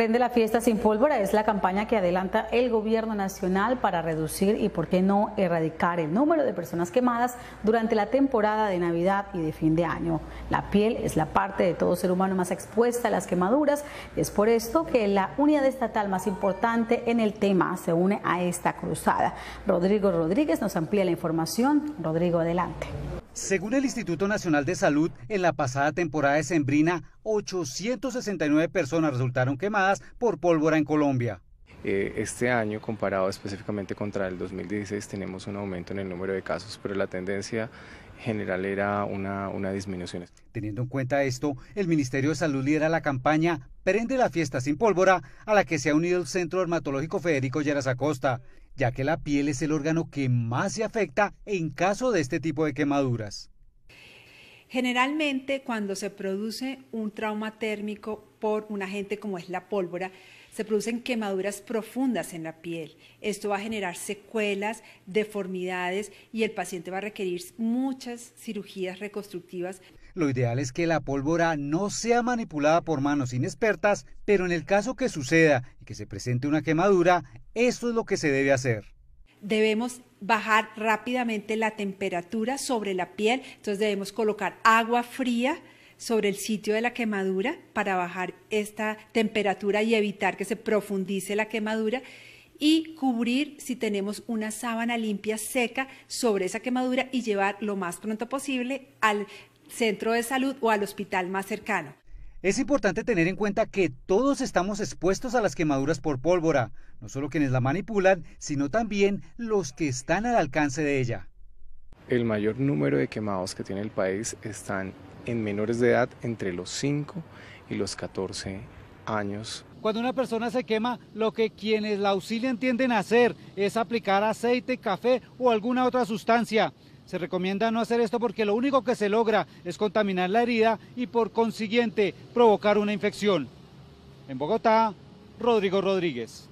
Rende la fiesta sin pólvora es la campaña que adelanta el gobierno nacional para reducir y, por qué no, erradicar el número de personas quemadas durante la temporada de Navidad y de fin de año. La piel es la parte de todo ser humano más expuesta a las quemaduras. Es por esto que la unidad estatal más importante en el tema se une a esta cruzada. Rodrigo Rodríguez nos amplía la información. Rodrigo, adelante. Según el Instituto Nacional de Salud, en la pasada temporada de Sembrina, 869 personas resultaron quemadas por pólvora en Colombia. Eh, este año, comparado específicamente contra el 2016, tenemos un aumento en el número de casos, pero la tendencia general era una, disminución. Teniendo en cuenta esto, el Ministerio de Salud lidera la campaña Prende la fiesta sin pólvora, a la que se ha unido el Centro Dermatológico Federico Lleras Acosta, ya que la piel es el órgano que más se afecta en caso de este tipo de quemaduras. Generalmente cuando se produce un trauma térmico por un agente como es la pólvora, se producen quemaduras profundas en la piel. Esto va a generar secuelas, deformidades y el paciente va a requerir muchas cirugías reconstructivas. Lo ideal es que la pólvora no sea manipulada por manos inexpertas, pero en el caso que suceda y que se presente una quemadura, eso es lo que se debe hacer. Debemos bajar rápidamente la temperatura sobre la piel, entonces debemos colocar agua fría sobre el sitio de la quemadura para bajar esta temperatura y evitar que se profundice la quemadura y cubrir si tenemos una sábana limpia seca sobre esa quemadura y llevar lo más pronto posible al centro de salud o al hospital más cercano. Es importante tener en cuenta que todos estamos expuestos a las quemaduras por pólvora, no solo quienes la manipulan, sino también los que están al alcance de ella. El mayor número de quemados que tiene el país están en menores de edad entre los 5 y los 14 años. Cuando una persona se quema, lo que quienes la auxilian tienden a hacer es aplicar aceite, café o alguna otra sustancia. Se recomienda no hacer esto porque lo único que se logra es contaminar la herida y por consiguiente provocar una infección. En Bogotá, Rodrigo Rodríguez.